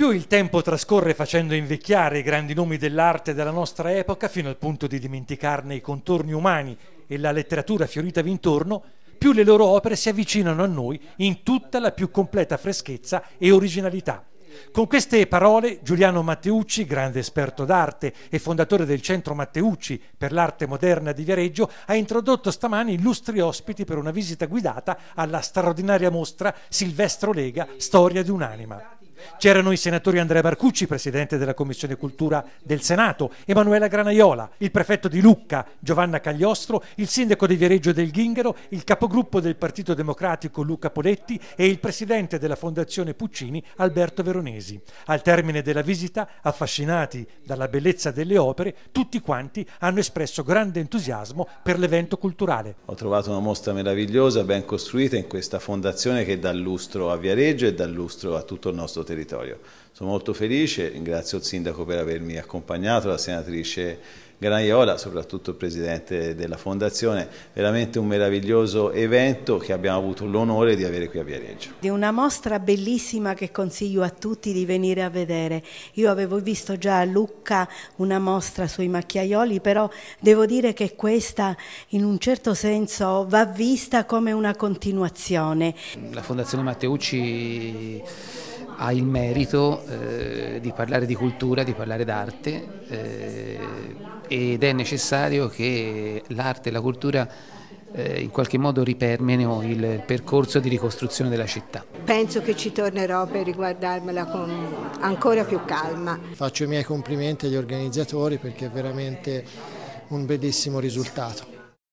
Più il tempo trascorre facendo invecchiare i grandi nomi dell'arte della nostra epoca fino al punto di dimenticarne i contorni umani e la letteratura fioritavi intorno, più le loro opere si avvicinano a noi in tutta la più completa freschezza e originalità. Con queste parole Giuliano Matteucci, grande esperto d'arte e fondatore del Centro Matteucci per l'arte moderna di Viareggio, ha introdotto stamani illustri ospiti per una visita guidata alla straordinaria mostra Silvestro Lega, Storia di un'anima. C'erano i senatori Andrea Barcucci, presidente della Commissione Cultura del Senato, Emanuela Granaiola, il prefetto di Lucca, Giovanna Cagliostro, il sindaco di Viareggio del Ghinghero, il capogruppo del Partito Democratico Luca Poletti e il presidente della Fondazione Puccini Alberto Veronesi. Al termine della visita, affascinati dalla bellezza delle opere, tutti quanti hanno espresso grande entusiasmo per l'evento culturale. Ho trovato una mostra meravigliosa, ben costruita in questa fondazione che dà lustro a Viareggio e dà lustro a tutto il nostro territorio territorio. Sono molto felice, ringrazio il Sindaco per avermi accompagnato, la senatrice Granaiola, soprattutto il Presidente della Fondazione, veramente un meraviglioso evento che abbiamo avuto l'onore di avere qui a Viareggio. È una mostra bellissima che consiglio a tutti di venire a vedere. Io avevo visto già a Lucca una mostra sui macchiaioli, però devo dire che questa in un certo senso va vista come una continuazione. La Fondazione Matteucci ha il merito eh, di parlare di cultura, di parlare d'arte eh, ed è necessario che l'arte e la cultura eh, in qualche modo ripermenino il percorso di ricostruzione della città. Penso che ci tornerò per riguardarmela con ancora più calma. Faccio i miei complimenti agli organizzatori perché è veramente un bellissimo risultato.